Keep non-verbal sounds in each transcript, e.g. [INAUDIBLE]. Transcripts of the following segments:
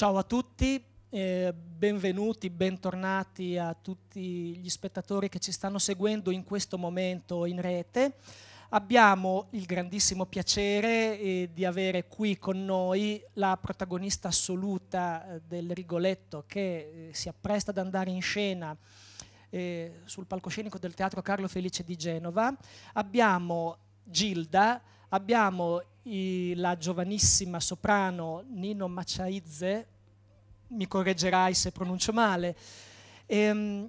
Ciao a tutti, eh, benvenuti, bentornati a tutti gli spettatori che ci stanno seguendo in questo momento in rete. Abbiamo il grandissimo piacere eh, di avere qui con noi la protagonista assoluta eh, del Rigoletto che eh, si appresta ad andare in scena eh, sul palcoscenico del Teatro Carlo Felice di Genova. Abbiamo Gilda, abbiamo la giovanissima soprano Nino Maciaizze, mi correggerai se pronuncio male, ehm,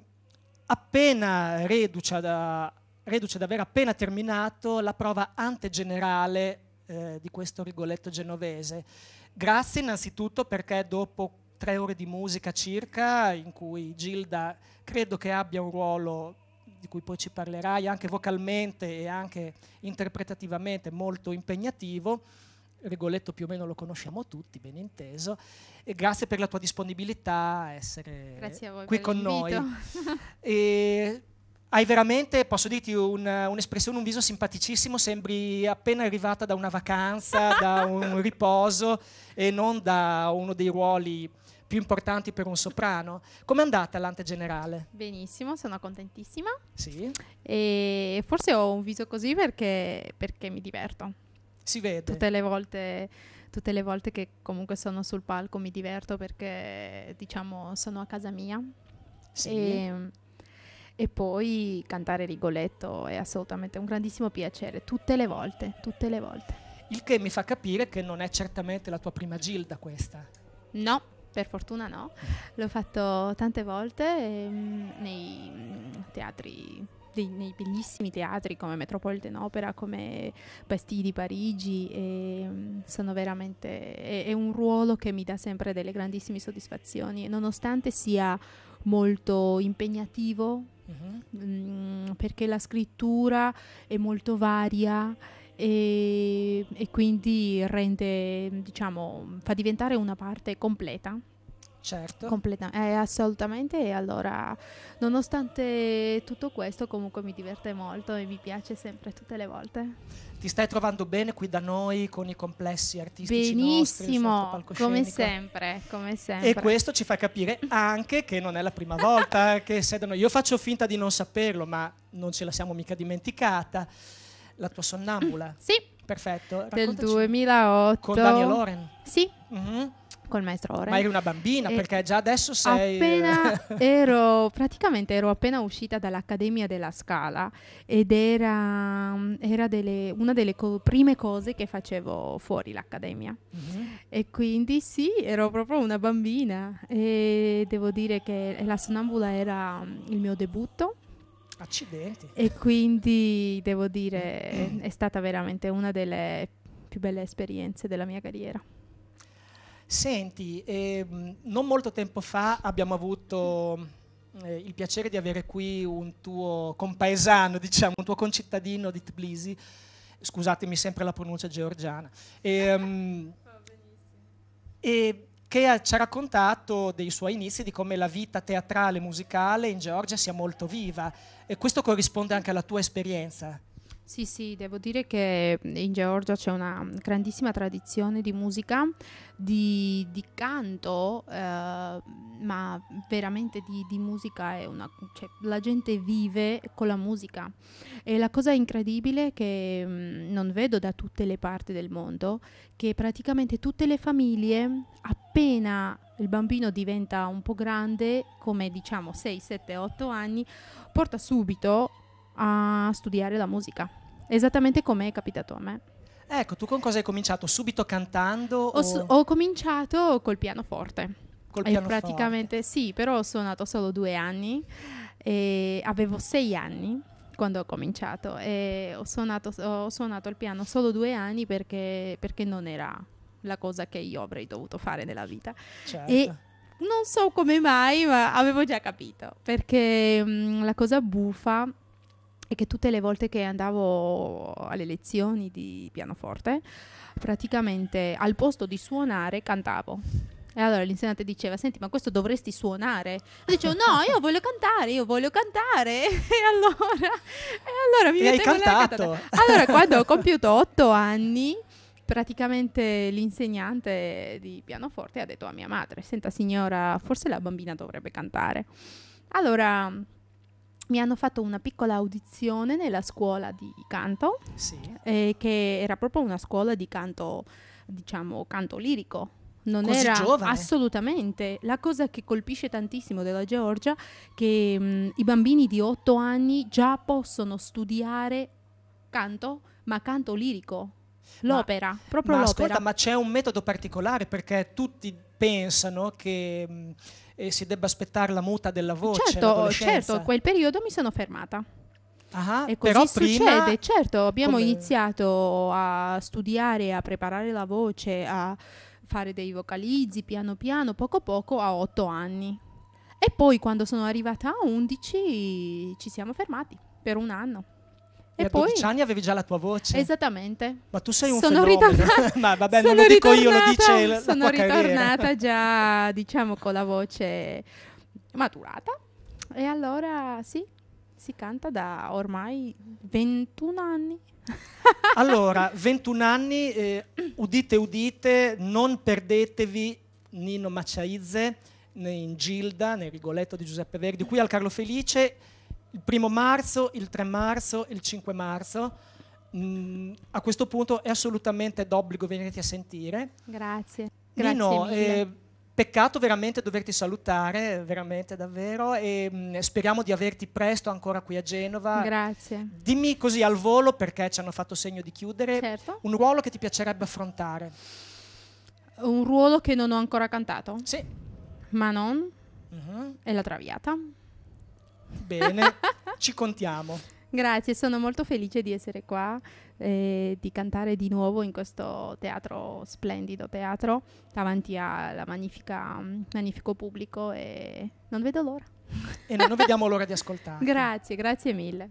appena reduce, da, reduce ad aver appena terminato la prova antegenerale eh, di questo Rigoletto genovese. Grazie innanzitutto perché dopo tre ore di musica circa, in cui Gilda credo che abbia un ruolo di cui poi ci parlerai, anche vocalmente e anche interpretativamente molto impegnativo. Rigoletto più o meno lo conosciamo tutti, ben inteso, e grazie per la tua disponibilità a essere a qui con noi. [LAUGHS] [LAUGHS] hai veramente, posso dirti, un, un'espressione, un viso simpaticissimo, sembri appena arrivata da una vacanza, da un [LAUGHS] riposo e non da uno dei ruoli più importanti per un soprano. Com'è andata l'ante generale? Benissimo, sono contentissima. Sì. E forse ho un viso così perché, perché mi diverto. Si vede. Tutte le volte tutte le volte che comunque sono sul palco mi diverto perché diciamo sono a casa mia sì. e, ehm, e, poi cantare Rigoletto è assolutamente un grandissimo piacere tutte le volte tutte le volte il che mi fa capire che non è certamente la tua prima Gilda questa no per fortuna no, mm. l'ho fatto tante volte ehm, nei mm, teatri, dei, nei bellissimi teatri come Metropolitan Opera, come Bastille di Parigi e ehm, sono veramente, è, è, un ruolo che mi dà sempre delle grandissime soddisfazioni, nonostante sia molto impegnativo, uh-huh. Mm-hmm. mh, mm, perché la scrittura è molto varia e, e quindi rende, diciamo, fa diventare una parte completa Certo. Completam- eh, assolutamente. E allora, nonostante tutto questo, comunque mi diverte molto e mi piace sempre tutte le volte. Ti stai trovando bene qui da noi con i complessi artistici Benissimo, nostri, come sempre, come sempre. E questo ci fa capire anche che non è la prima [LAUGHS] volta che sei da noi. Io faccio finta di non saperlo, ma non ce la siamo mica dimenticata. La tua sonnambula? Mm, sì. Perfetto. Raccontaci. Del 2008. Con Daniel Loren? Sì. Mm-hmm. Col maestro Loren. Ma eri una bambina e perché già adesso sei... Appena eh, [LAUGHS] ero, praticamente ero appena uscita dall'Accademia della Scala ed era, era delle, una delle co- prime cose che facevo fuori l'Accademia. Mm-hmm. E quindi sì, ero proprio una bambina e devo dire che la sonnambula era mm, il mio debutto Accidenti. E quindi devo dire è stata veramente una delle più belle esperienze della mia carriera. Senti, ehm, non molto tempo fa abbiamo avuto eh, il piacere di avere qui un tuo compaesano, [LAUGHS] diciamo, un tuo concittadino di Tbilisi, scusatemi sempre la pronuncia georgiana. Ehm, e, um, e che ci ha raccontato dei suoi inizi, di come la vita teatrale e musicale in Georgia sia molto viva. E questo corrisponde anche alla tua esperienza. Sì, sì, devo dire che in Georgia c'è una grandissima tradizione di musica, di, di canto, eh, ma veramente di, di musica una, cioè, la gente vive con la musica. E la cosa incredibile che mh, mm, non vedo da tutte le parti del mondo, che praticamente tutte le famiglie, appena il bambino diventa un po' grande, come diciamo 6, 7, 8 anni, porta subito a studiare la musica esattamente come è capitato a me. Ecco, tu con cosa hai cominciato? Subito cantando? Ho, su- ho cominciato col pianoforte. Col e eh, pianoforte? praticamente sì, però ho suonato solo due anni, avevo sei anni quando ho cominciato e ho suonato, ho suonato il piano solo due anni perché, perché, non era la cosa che io avrei dovuto fare nella vita. Certo. E non so come mai, ma avevo già capito, perché mh, mm, la cosa buffa e che tutte le volte che andavo alle lezioni di pianoforte, praticamente al posto di suonare cantavo. E allora l'insegnante diceva, senti, ma questo dovresti suonare. E dicevo, no, io voglio cantare, io voglio cantare. [LAUGHS] E allora, e allora mi e hai cantato. Allora, quando ho compiuto otto anni, praticamente l'insegnante di pianoforte ha detto a mia madre, senta signora, forse la bambina dovrebbe cantare. Allora mi hanno fatto una piccola audizione nella scuola di canto, sì. eh, che era proprio una scuola di canto, diciamo, canto lirico. Non Così era giovane. assolutamente. La cosa che colpisce tantissimo della Georgia è che mh, mm, i bambini di 8 anni già possono studiare canto, ma canto lirico. L'opera, ma, proprio ma l'opera. Ascolta, ma c'è un metodo particolare perché tutti pensano che mh, mm, eh, si debba aspettare la muta della voce. Certo, certo, quel periodo mi sono fermata. Ah, e così succede, certo, abbiamo come... iniziato a studiare, a preparare la voce, a fare dei vocalizzi piano piano, poco poco a otto anni. E poi quando sono arrivata a 11 ci siamo fermati per un anno. E, e poi... 12 anni avevi già la tua voce. Esattamente. Ma tu sei un sono fenomeno. [LAUGHS] Ma vabbè, sono non lo dico io, lo dice la Sono ritornata carriera. [LAUGHS] già, diciamo, con la voce maturata. E allora sì, si canta da ormai 21 anni. [LAUGHS] allora, 21 anni, eh, udite, udite, non perdetevi Nino Macciaizze in Gilda, nel Rigoletto di Giuseppe Verdi, qui al Carlo Felice il primo marzo, il 3 marzo, il 5 marzo. Mm, a questo punto è assolutamente d'obbligo venirti a sentire. Grazie. Grazie Nino, eh, peccato veramente doverti salutare, veramente davvero, e mm, speriamo di averti presto ancora qui a Genova. Grazie. Dimmi così al volo, perché ci hanno fatto segno di chiudere, certo. un ruolo che ti piacerebbe affrontare. Un ruolo che non ho ancora cantato? Sì. Manon non? Uh-huh. È la Traviata. Bene, ci contiamo. Grazie, sono molto felice di essere qua e eh, di cantare di nuovo in questo teatro, splendido teatro, davanti al magnifico pubblico e non vedo l'ora. E non vediamo l'ora di ascoltare. [LAUGHS] Grazie, grazie mille.